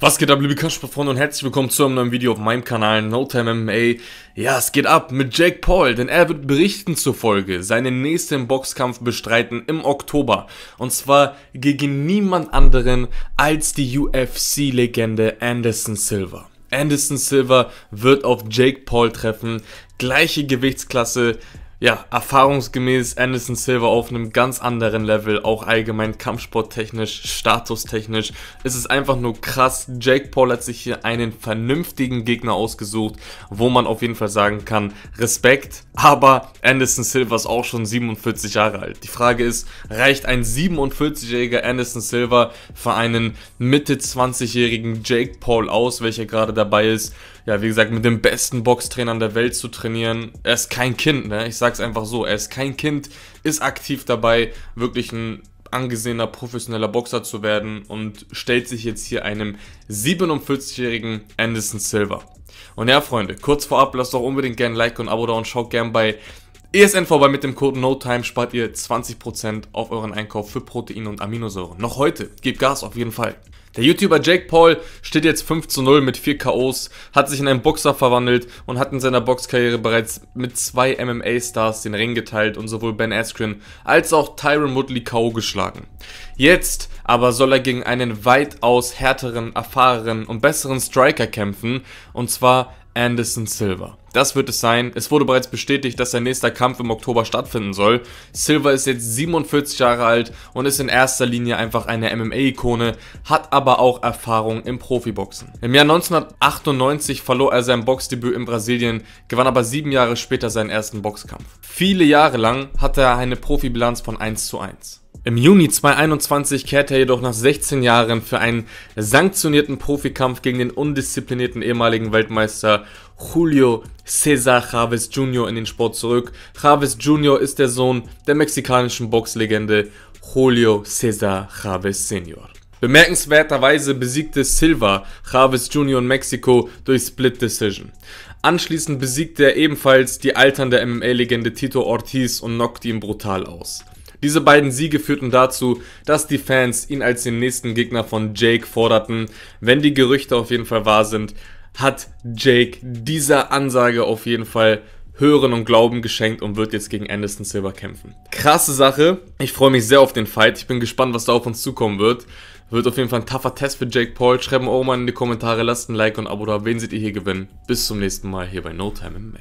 Was geht ab, liebe kasper und herzlich willkommen zu einem neuen Video auf meinem Kanal No Time MMA. Ja, es geht ab mit Jake Paul, denn er wird berichten zufolge seinen nächsten Boxkampf bestreiten im Oktober. Und zwar gegen niemand anderen als die UFC-Legende Anderson Silva. Anderson Silva wird auf Jake Paul treffen, gleiche Gewichtsklasse, ja, erfahrungsgemäß Anderson Silva auf einem ganz anderen Level, auch allgemein kampfsporttechnisch, statustechnisch. Es ist einfach nur krass. Jake Paul hat sich hier einen vernünftigen Gegner ausgesucht, wo man auf jeden Fall sagen kann, Respekt. Aber Anderson Silva ist auch schon 47 Jahre alt. Die Frage ist, reicht ein 47-jähriger Anderson Silva für einen Mitte 20-jährigen Jake Paul aus, welcher gerade dabei ist, ja, wie gesagt, mit den besten Boxtrainern der Welt zu trainieren. Er ist kein Kind, ne? Ich sag's einfach so. Er ist kein Kind, ist aktiv dabei, wirklich ein angesehener professioneller Boxer zu werden und stellt sich jetzt hier einem 47-jährigen Anderson Silver. Und ja, Freunde, kurz vorab, lasst doch unbedingt gerne ein Like und ein Abo da und schaut gern bei ESN vorbei mit dem Code NOTIME spart ihr 20% auf euren Einkauf für Protein und Aminosäuren. Noch heute, gebt Gas auf jeden Fall. Der YouTuber Jake Paul steht jetzt 5 zu 0 mit 4 KOs, hat sich in einen Boxer verwandelt und hat in seiner Boxkarriere bereits mit zwei MMA-Stars den Ring geteilt und sowohl Ben Askren als auch Tyron Woodley KO geschlagen. Jetzt aber soll er gegen einen weitaus härteren, erfahrenen und besseren Striker kämpfen und zwar Anderson Silva. Das wird es sein. Es wurde bereits bestätigt, dass sein nächster Kampf im Oktober stattfinden soll. Silva ist jetzt 47 Jahre alt und ist in erster Linie einfach eine MMA-Ikone, hat aber auch Erfahrung im Profiboxen. Im Jahr 1998 verlor er sein Boxdebüt in Brasilien, gewann aber sieben Jahre später seinen ersten Boxkampf. Viele Jahre lang hatte er eine Profibilanz von 1 zu 1. Im Juni 2021 kehrte er jedoch nach 16 Jahren für einen sanktionierten Profikampf gegen den undisziplinierten ehemaligen Weltmeister Julio Cesar Chavez Jr. in den Sport zurück. Chavez Jr. ist der Sohn der mexikanischen Boxlegende Julio Cesar Chavez Sr. Bemerkenswerterweise besiegte Silva Chavez Jr. in Mexiko durch Split Decision. Anschließend besiegte er ebenfalls die alternde MMA-Legende Tito Ortiz und knockte ihn brutal aus. Diese beiden Siege führten dazu, dass die Fans ihn als den nächsten Gegner von Jake forderten. Wenn die Gerüchte auf jeden Fall wahr sind, hat Jake dieser Ansage auf jeden Fall Hören und Glauben geschenkt und wird jetzt gegen Anderson Silver kämpfen. Krasse Sache. Ich freue mich sehr auf den Fight. Ich bin gespannt, was da auf uns zukommen wird. Wird auf jeden Fall ein tougher Test für Jake Paul. Schreibt mir auch mal in die Kommentare, lasst ein Like und ein Abo da. Wen seht ihr hier gewinnen? Bis zum nächsten Mal hier bei No Time MMA.